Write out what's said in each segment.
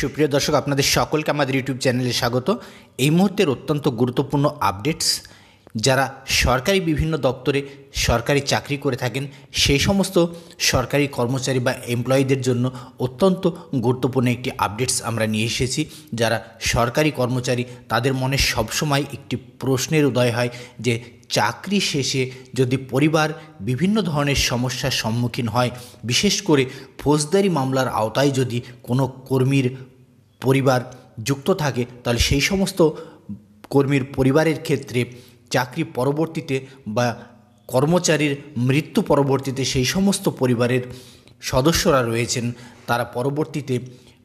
সুপ্রিয় দর্শক আপনাদের সকলকে আমাদের ইউটিউব চ্যানেলে স্বাগত এই মুহূর্তের অত্যন্ত গুরুত্বপূর্ণ আপডেটস যারা সরকারি বিভিন্ন দপ্তরে সরকারি চাকরি করে থাকেন সেই সমস্ত সরকারি কর্মচারী বা এমপ্লয়ীদের জন্য অত্যন্ত গুরুত্বপূর্ণ একটি আপডেটস আমরা নিয়ে এসেছি যারা সরকারি কর্মচারী তাদের মনে সবসময় একটি প্রশ্নের উদয় হয় যে চাকরি শেষে যদি পরিবার বিভিন্ন ধরনের সমস্যার সম্মুখীন হয় বিশেষ করে ফৌজদারি মামলার আওতায় যদি কোনো কর্মীর পরিবার যুক্ত থাকে তাহলে সেই সমস্ত কর্মীর পরিবারের ক্ষেত্রে চাকরি পরবর্তীতে বা কর্মচারীর মৃত্যু পরবর্তীতে সেই সমস্ত পরিবারের সদস্যরা রয়েছেন তারা পরবর্তীতে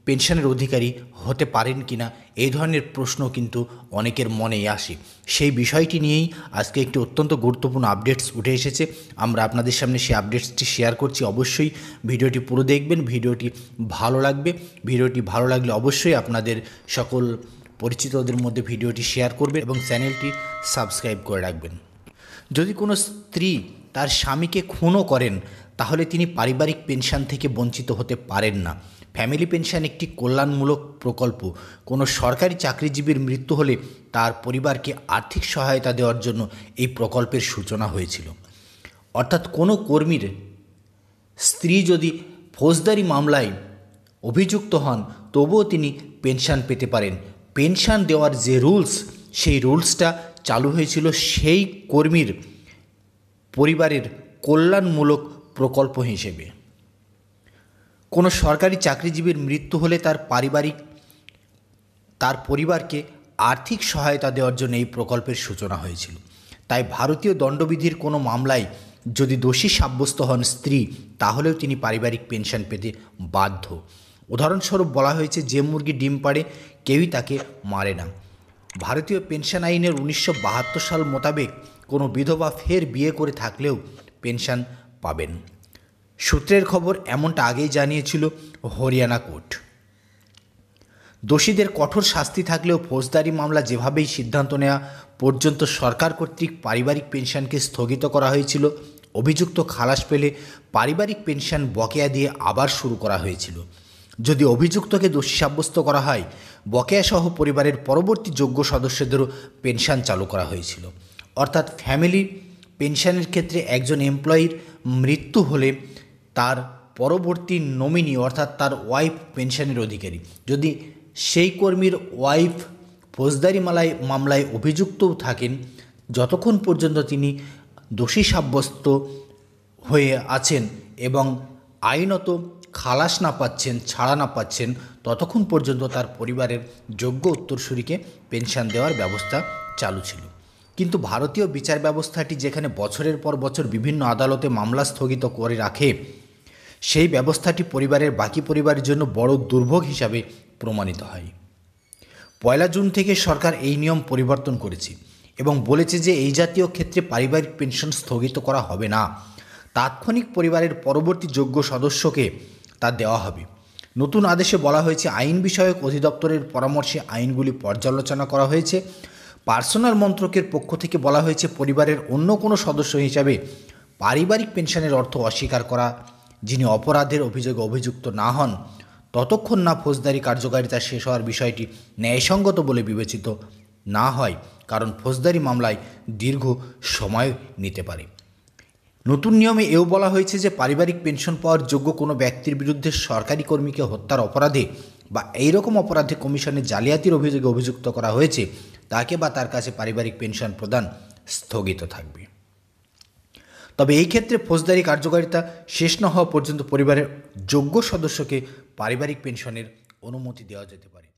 পেনশনের অধিকারী হতে পারেন কি না এই ধরনের প্রশ্ন কিন্তু অনেকের মনেই আসে সেই বিষয়টি নিয়েই আজকে একটি অত্যন্ত গুরুত্বপূর্ণ আপডেটস উঠে এসেছে আমরা আপনাদের সামনে সেই আপডেটসটি শেয়ার করছি অবশ্যই ভিডিওটি পুরো দেখবেন ভিডিওটি ভালো লাগবে ভিডিওটি ভালো লাগলে অবশ্যই আপনাদের সকল পরিচিতদের মধ্যে ভিডিওটি শেয়ার করবেন এবং চ্যানেলটি সাবস্ক্রাইব করে রাখবেন যদি কোনো স্ত্রী তার স্বামীকে খুনও করেন তাহলে তিনি পারিবারিক পেনশন থেকে বঞ্চিত হতে পারেন না ফ্যামিলি পেনশন একটি কল্যাণমূলক প্রকল্প কোনো সরকারি চাকরিজীবীর মৃত্যু হলে তার পরিবারকে আর্থিক সহায়তা দেওয়ার জন্য এই প্রকল্পের সূচনা হয়েছিল অর্থাৎ কোনো কর্মীর স্ত্রী যদি ফৌজদারি মামলায় অভিযুক্ত হন তবুও তিনি পেনশন পেতে পারেন পেনশন দেওয়ার যে রুলস সেই রুলসটা চালু হয়েছিল সেই কর্মীর পরিবারের কল্যাণমূলক প্রকল্প হিসেবে কোনো সরকারি চাকরিজীবীর মৃত্যু হলে তার পারিবারিক তার পরিবারকে আর্থিক সহায়তা দেওয়ার জন্য এই প্রকল্পের সূচনা হয়েছিল তাই ভারতীয় দণ্ডবিধির কোনো মামলায় যদি দোষী সাব্যস্ত হন স্ত্রী তাহলেও তিনি পারিবারিক পেনশন পেতে বাধ্য উদাহরণস্বরূপ বলা হয়েছে যে মুরগি ডিম পাড়ে কেউই তাকে মারে না ভারতীয় পেনশন আইনের উনিশশো সাল মোতাবেক কোনো বিধবা ফের বিয়ে করে থাকলেও পেনশন পাবেন সূত্রের খবর এমনটা আগেই জানিয়েছিল হরিয়ানা কোর্ট দোষীদের কঠোর শাস্তি থাকলেও ফৌজদারি মামলা যেভাবেই সিদ্ধান্ত নেওয়া পর্যন্ত সরকার কর্তৃক পারিবারিক পেনশনকে স্থগিত করা হয়েছিল অভিযুক্ত খালাস পেলে পারিবারিক পেনশন বকেয়া দিয়ে আবার শুরু করা হয়েছিল যদি অভিযুক্তকে দোষী সাব্যস্ত করা হয় বকেয়া সহ পরিবারের পরবর্তী যোগ্য সদস্যদেরও পেনশন চালু করা হয়েছিল অর্থাৎ ফ্যামিলি পেনশনের ক্ষেত্রে একজন এমপ্লয়ির মৃত্যু হলে তার পরবর্তী নমিনি অর্থাৎ তার ওয়াইফ পেনশনের অধিকারী যদি সেই কর্মীর ওয়াইফ ফৌজদারি মালায় মামলায় অভিযুক্তও থাকেন যতক্ষণ পর্যন্ত তিনি দোষী সাব্যস্ত হয়ে আছেন এবং আইনত খালাস না পাচ্ছেন ছাড়া না পাচ্ছেন ততক্ষণ পর্যন্ত তার পরিবারের যোগ্য উত্তরসূরিকে পেনশন দেওয়ার ব্যবস্থা চালু ছিল কিন্তু ভারতীয় বিচার ব্যবস্থাটি যেখানে বছরের পর বছর বিভিন্ন আদালতে মামলা স্থগিত করে রাখে সেই ব্যবস্থাটি পরিবারের বাকি পরিবারের জন্য বড় দুর্ভোগ হিসাবে প্রমাণিত হয় পয়লা জুন থেকে সরকার এই নিয়ম পরিবর্তন করেছে এবং বলেছে যে এই জাতীয় ক্ষেত্রে পারিবারিক পেনশন স্থগিত করা হবে না তাৎক্ষণিক পরিবারের পরবর্তী যোগ্য সদস্যকে তা দেওয়া হবে নতুন আদেশে বলা হয়েছে আইন বিষয়ক অধিদপ্তরের পরামর্শে আইনগুলি পর্যালোচনা করা হয়েছে পার্সোনাল মন্ত্রকের পক্ষ থেকে বলা হয়েছে পরিবারের অন্য কোনো সদস্য হিসাবে পারিবারিক পেনশনের অর্থ অস্বীকার করা যিনি অপরাধের অভিযোগে অভিযুক্ত না হন ততক্ষণ না ফৌজদারি কার্যকারিতা শেষ হওয়ার বিষয়টি ন্যায়সঙ্গত বলে বিবেচিত না হয় কারণ ফৌজদারি মামলায় দীর্ঘ সময় নিতে পারে নতুন নিয়মে এও বলা হয়েছে যে পারিবারিক পেনশন পাওয়ার যোগ্য কোনো ব্যক্তির বিরুদ্ধে সরকারি কর্মীকে হত্যার অপরাধে বা এইরকম অপরাধে কমিশনে জালিয়াতির অভিযোগে অভিযুক্ত করা হয়েছে তাকে বা তার কাছে পারিবারিক পেনশন প্রদান স্থগিত থাকবে তবে এই ক্ষেত্রে ফৌজদারি কার্যকারিতা শেষ না হওয়া পর্যন্ত পরিবারের যোগ্য সদস্যকে পারিবারিক পেনশনের অনুমতি দেওয়া যেতে পারে